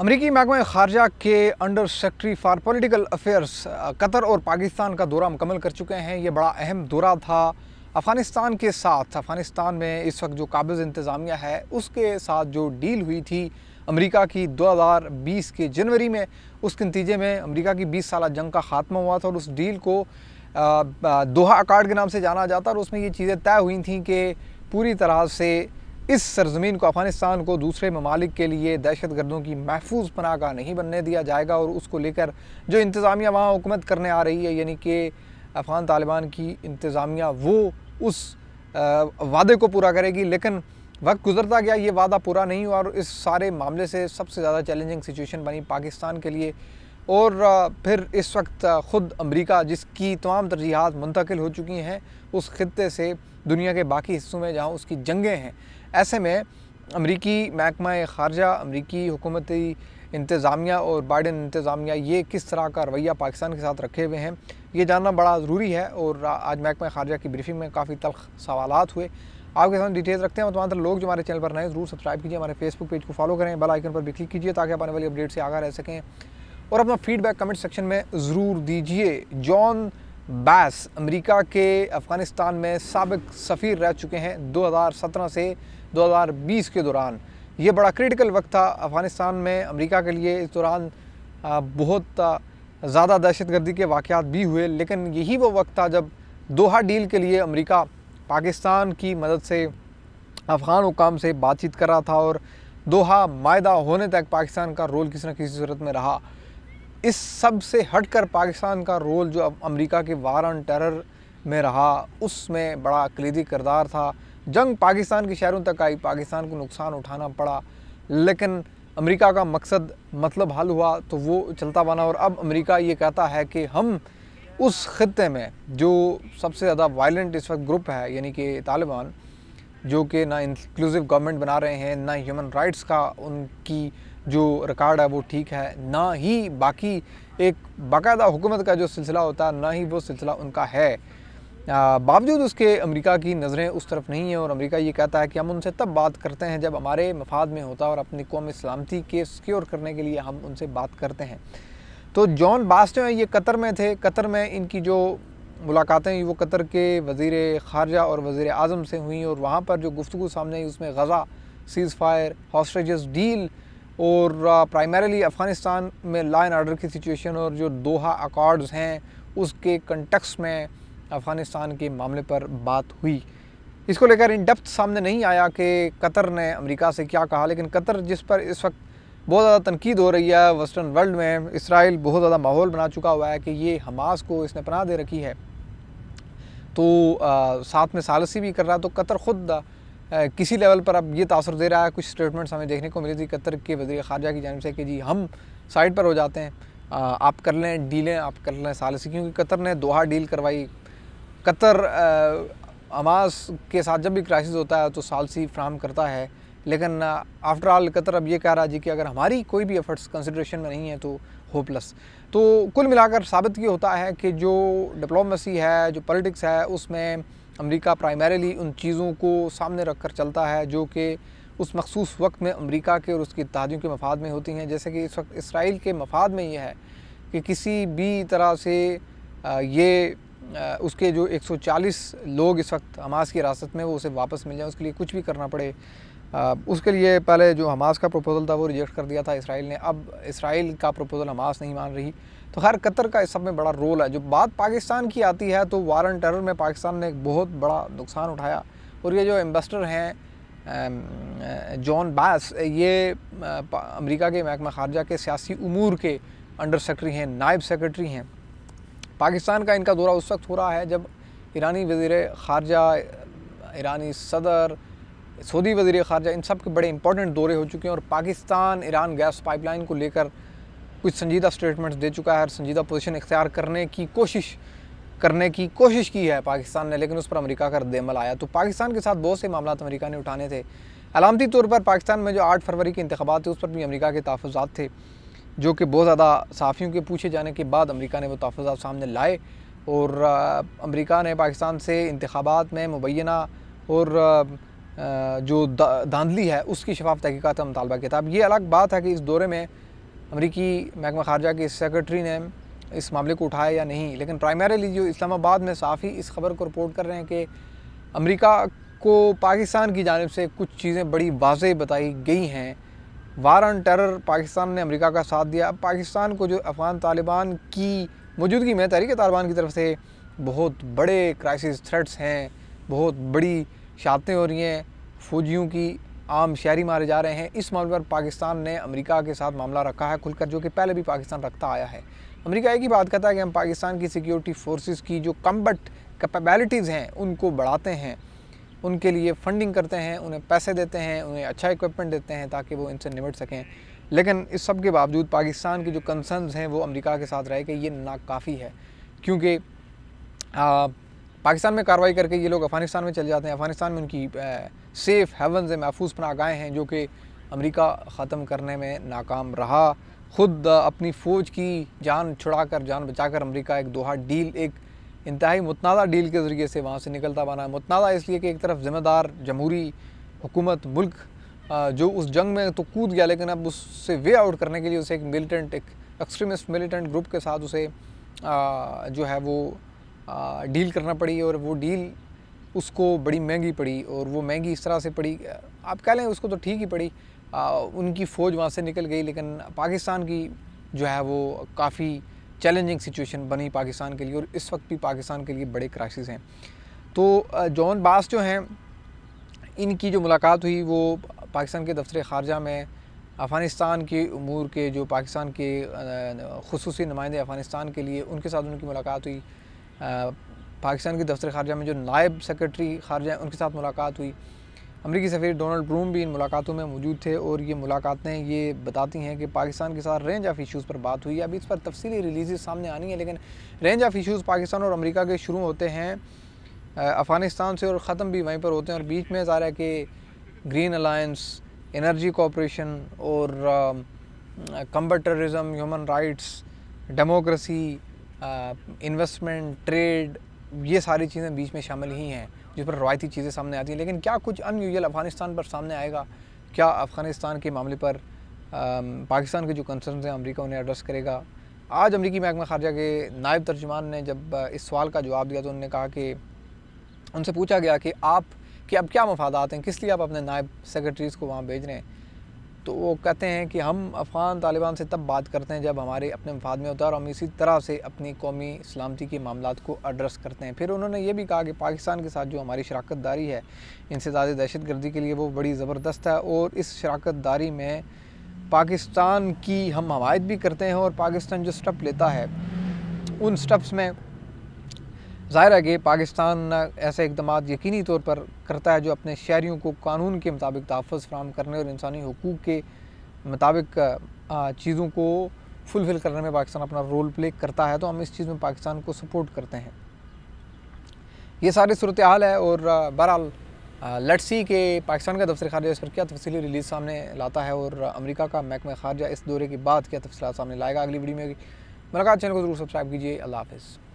अमरीकी महकमे खारजा के under secretary for political affairs Qatar और पाकिस्तान का दौरा मुकम्मल कर चुके हैं ये बड़ा अहम दौरा था अफ़गानिस्तान के साथ अफ़गानिस्तान में इस वक्त जो काबज़ इंतज़ामिया है उसके साथ जो डील हुई थी अमेरिका की 2020 के जनवरी में उसके नतीजे में अमेरिका की 20 साल जंग का ख़ात्मा हुआ था और उस डील को दोहा अकार्ड के नाम से जाना जाता और उसमें ये चीज़ें तय हुई थी कि पूरी तरह से इस सरजमीन को अफगानिस्तान को दूसरे ममालिक के लिए दहशत गर्दों की महफूज पनाह का नहीं बनने दिया जाएगा और उसको लेकर जो इंतज़ामिया वहाँ हुकूमत करने आ रही है यानी कि अफ़गान तालिबान की इंतज़ामिया वो उस वादे को पूरा करेगी लेकिन वक्त गुजरता गया ये वादा पूरा नहीं हुआ और इस सारे मामले से सबसे ज़्यादा चैलेंजिंग सिचुएशन बनी पाकिस्तान के लिए और फिर इस वक्त ख़ुद अमेरिका जिसकी तमाम तरजीहत मुंतकिल हो चुकी हैं उस खत्े से दुनिया के बाकी हिस्सों में जहाँ उसकी जंगें हैं ऐसे में अमरीकी महकमा ख़ारजा अमरीकी हुकूमती इंतज़ामिया और बाइडन इंतज़ामिया ये किस तरह का रवैया पाकिस्तान के साथ रखे हुए हैं ये जानना बड़ा ज़रूरी है और आज महकमा ख़ारजा की ब्रीफिंग में काफ़ी तल्ख सवाल हुए आपके सामने डिटेल्स रखते हैं तमाम लोग जो हमारे चैनल पर नए ज़रूर सब्सक्राइब कीजिए हमारे फेसबुक पेज को फॉलो करें बेल आइकन पर भी क्लिक कीजिए ताकि आप आने वाली अपडेट से आगा रह सकें और अपना फीडबैक कमेंट सेक्शन में ज़रूर दीजिए जॉन बैस अमेरिका के अफ़गानिस्तान में सबक सफ़ीर रह चुके हैं 2017 से 2020 के दौरान ये बड़ा क्रिटिकल वक्त था अफ़गानिस्तान में अमेरिका के लिए इस दौरान बहुत ज़्यादा दहशत गर्दी के वाक़ भी हुए लेकिन यही वो वक्त था जब दोहा डील के लिए अमेरिका पाकिस्तान की मदद से अफ़गान हुकाम से बातचीत कर रहा था और दोहा माहा होने तक पाकिस्तान का रोल किसी न किसी सूरत में रहा इस सब से हटकर पाकिस्तान का रोल जो अब अमरीका के वार ऑन टेरर में रहा उसमें बड़ा कलीदी करदार था जंग पाकिस्तान के शहरों तक आई पाकिस्तान को नुकसान उठाना पड़ा लेकिन अमेरिका का मकसद मतलब हल हुआ तो वो चलता बना और अब अमेरिका ये कहता है कि हम उस ख़त्े में जो सबसे ज़्यादा वायलेंट इस वक्त ग्रुप है यानी कि तालिबान जो कि ना इंक्लूसिव गवर्नमेंट बना रहे हैं ना ह्यूमन राइट्स का उनकी जो रिकॉर्ड है वो ठीक है ना ही बाकी एक बाकायदा हुकूमत का जो सिलसिला होता है ना ही वो सिलसिला उनका है बावजूद उसके अमेरिका की नज़रें उस तरफ नहीं हैं और अमेरिका ये कहता है कि हम उनसे तब बात करते हैं जब हमारे मफाद में होता है और अपनी कौम सलामती के सिक्योर करने के लिए हम उनसे बात करते हैं तो जॉन बास्टो ये कतर में थे कतर में इनकी जो मुलाकातें हुई वो कतर के वज़ी ख़ारजा और वज़ी अजम से हुई और वहाँ पर जो गुफ्तु सामने आई उसमें Gaza ceasefire hostage deal और प्राइमरीली अफ़गानिस्तान में ला एंड आर्डर की सिचुएशन और जो दोहा अकॉर्ड्स हैं उसके कंटेक्स में अफ़गानिस्तान के मामले पर बात हुई इसको लेकर इन डेप्थ सामने नहीं आया कि कतर ने अमेरिका से क्या कहा लेकिन कतर जिस पर इस वक्त बहुत ज़्यादा तनकीद हो रही है वेस्टर्न वर्ल्ड में इसराइल बहुत ज़्यादा माहौल बना चुका हुआ है कि ये हमास को इसने पनाह दे रखी है तो आ, साथ में सालसी भी कर रहा तो कतर ख़ुद किसी लेवल पर अब ये तासर दे रहा है कुछ स्टेटमेंट्स हमें देखने को मिली थी कतर के वजी खारजा की जानब से कि जी हम साइड पर हो जाते हैं आप कर लें डीलें आप कर लें सालसी क्योंकि कतर ने दोहा डील करवाई कतर हमास के साथ जब भी क्राइसिस होता है तो सालसी फ्राहम करता है लेकिन आफ्टर ऑल कतर अब ये कह रहा है जी कि अगर हमारी कोई भी एफर्ट्स कंसिड्रेशन में नहीं है तो होपलेस तो कुल मिलाकर साबित ये होता है कि जो डिप्लोमेसी है जो पॉलिटिक्स है उसमें अमेरिका प्राइमरीली उन चीज़ों को सामने रख कर चलता है जो कि उस मखसूस वक्त में अमेरिका के और उसकी इतिहादियों के मफाद में होती हैं जैसे कि इस वक्त इसराइल के मफाद में यह है कि किसी भी तरह से ये उसके जो 140 लोग इस वक्त हमास की हिरासत में वो उसे वापस मिल जाए उसके लिए कुछ भी करना पड़े उसके लिए पहले जो हमास का प्रपोज़ल था वो रिजेक्ट कर दिया था इसराइल ने अब इसराइल का प्रपोज़ल हमास नहीं मान रही तो खैर कतर का इस सब में बड़ा रोल है जो बात पाकिस्तान की आती है तो वार एंड टेरर में पाकिस्तान ने एक बहुत बड़ा नुकसान उठाया और ये जो एम्बेसडर हैं जॉन बैस ये अमेरिका के महकमा खारजा के सियासी उमूर के अंडर सेक्रेटरी हैं नायब सेक्रेटरी हैं पाकिस्तान का इनका दौरा उस वक्त हो रहा है जब ईरानी वजीर खारजा ईरानी सदर सऊदी वजीर खारजा इन सब के बड़े इंपॉर्टेंट दौरे हो चुके हैं और पाकिस्तान ईरान गैस पाइपलाइन को लेकर कुछ संजीदा स्टेटमेंट्स दे चुका है और संजीदा पोजीशन इख्तियार करने की कोशिश करने की कोशिश की है पाकिस्तान ने लेकिन उस पर अमेरिका का रद्दमल आया तो पाकिस्तान के साथ बहुत से मामला अमेरिका ने उठाने थे अलामती तौर पर पाकिस्तान में जो आठ फरवरी के इंतबात थे उस पर भी अमरीका के तहफ़ात थे जो कि बहुत ज़्यादा सहाफ़ियों के पूछे जाने के बाद अमरीका ने वो तहफ़ात सामने लाए और अमरीका ने पाकिस्तान से इंतबात में मुबैना और जो धांधली है उसकी शफाफ तहकीकत का मुतालबा किया था अब ये अलग बात है कि इस दौरे में अमरीकी महकमा खारजा के सेक्रेटरी ने इस मामले को उठाया या नहीं लेकिन प्राइमरीली जो इस्लामाबाद में साफ़ी इस खबर को रिपोर्ट कर रहे हैं कि अमरीका को पाकिस्तान की जानब से कुछ चीज़ें बड़ी वाज बताई गई हैं वार ऑन टेरर पाकिस्तान ने अमरीका का साथ दिया पाकिस्तान को जो अफ़गान तालिबान की मौजूदगी में तहरीक तालिबान की तरफ से बहुत बड़े क्राइसिस थ्रेट्स हैं बहुत बड़ी शातें हो रही हैं फौजियों की आम शहरी मारे जा रहे हैं इस मामले पर पाकिस्तान ने अमेरिका के साथ मामला रखा है खुलकर जो कि पहले भी पाकिस्तान रखता आया है अमेरिका एक ही बात करता है कि हम पाकिस्तान की सिक्योरिटी फोर्सेस की जो कम्बट कैपेबलिटीज़ हैं उनको बढ़ाते हैं उनके लिए फंडिंग करते हैं उन्हें पैसे देते हैं उन्हें अच्छा इक्विपमेंट देते हैं ताकि वो इनसे निमट सकें लेकिन इस सब के बावजूद पाकिस्तान के जो कंसर्नस हैं वो अमरीका के साथ रहे के ये नाकाफ़ी है क्योंकि पाकिस्तान में कार्रवाई करके ये लोग अफगानिस्तान में चले जाते हैं अफगानिस्तान में उनकी सेफ़ हेवन से महफूज पनागाहें हैं जो कि अमेरिका ख़त्म करने में नाकाम रहा ख़ुद अपनी फ़ौज की जान छुड़ा कर जान बचा कर अमरीका एक दोहा डील एक इंतहाई मतनाज़ा डील के ज़रिए से वहाँ से निकलता बना है मतनाज़ा इसलिए कि एक तरफ ज़िम्मेदार जमहूरी हुकूमत मुल्क जो उस जंग में तो कूद गया लेकिन अब उससे वे आउट करने के लिए उसे एक मिलिटेंट एक एक्सट्रीमिस्ट मिलिटेंट ग्रुप के साथ उसे जो है वो डील करना पड़ी और वो डील उसको बड़ी महंगी पड़ी और वो महंगी इस तरह से पड़ी आप कह लें उसको तो ठीक ही पड़ी आ, उनकी फ़ौज वहाँ से निकल गई लेकिन पाकिस्तान की जो है वो काफ़ी चैलेंजिंग सिचुएशन बनी पाकिस्तान के लिए और इस वक्त भी पाकिस्तान के लिए बड़े क्राइसिस हैं तो जॉन बास जो हैं इनकी जो मुलाकात हुई वो पाकिस्तान के दफ्तर खारजा में अफ़गानिस्तान के अमूर के जो पाकिस्तान के खसूस नुमाइंदे अफ़गानिस्तान के लिए उनके साथ उनकी मुलाकात हुई पाकिस्तान के दफ्तर खारजा में जो नायब सेक्रेटरी खारजा हैं उनके साथ मुलाकात हुई अमरीकी सफ़ी डोनल्ड ब्लूम भी इन मुलाकातों में मौजूद थे और ये मुलाकातें ये बताती हैं कि पाकिस्तान के साथ रेंज ऑफ़ इश्यूज़ पर बात हुई अभी इस पर तफसीली रिलीज सामने आनी है लेकिन रेंज ऑफ़ इश्यूज़ पाकिस्तान और अमरीका के शुरू होते हैं अफ़गानिस्तान से और ख़त्म भी वहीं पर होते हैं और बीच में ज़ाहिर है कि ग्रीन अलाइंस एनर्जी कॉपरेशन और combat terrorism human rights democracy investment trade ये सारी चीज़ें बीच में शामिल ही हैं जिस पर रवायती चीज़ें सामने आती हैं लेकिन क्या कुछ अनयूजल अफगानिस्तान पर सामने आएगा क्या अफगानिस्तान के मामले पर पाकिस्तान के जो कंसर्न हैं अमरीका उन्हें एड्रेस करेगा आज अमरीकी महकमा खारजा के नायब तर्जमान ने जब इस सवाल का जवाब दिया तो उन्होंने कहा कि उनसे पूछा गया कि आप कि अब क्या मफादात हैं किस लिए आप अपने नायब सेक्रेटरीज़ को वहाँ भेज रहे हैं तो वो कहते हैं कि हम अफ़गान तालिबान से तब बात करते हैं जब हमारे अपने मफाद में होता है और हम इसी तरह से अपनी कौमी सलामती के मामला को एड्रेस करते हैं फिर उन्होंने ये भी कहा कि पाकिस्तान के साथ जो हमारी शराकत दारी है ज़्यादा दहशत गर्दी के लिए वो बड़ी ज़बरदस्त है और इस शराकत दारी में पाकिस्तान की हम हमायत भी करते हैं और पाकिस्तान जो स्टप लेता है उन स्टप्स में ज़ाहिर है कि पाकिस्तान ऐसे इकदाम यकीनी तौर पर करता है जो अपने शहरीों को कानून के मुताबिक तहफ़ फ्राहम करने और इंसानी हकूक़ के मुताबिक चीज़ों को फुलफ़िल करने में पाकिस्तान अपना रोल प्ले करता है तो हम इस चीज़ में पाकिस्तान को सपोर्ट करते हैं ये सारी सूरत हाल है और बहरहाल लट्सी के पाकिस्तान का दफ्तर खारजा इस पर क्या तफसली रिलीज सामने लाता है और अमेरिका का महकमा खारजा इस दौरे के बाद क्या तफसलत सामने लाएगा अगली वीडियो में मुलाकात चैनल को जरूर सब्सक्राइब कीजिए अल्लाह हाफिज़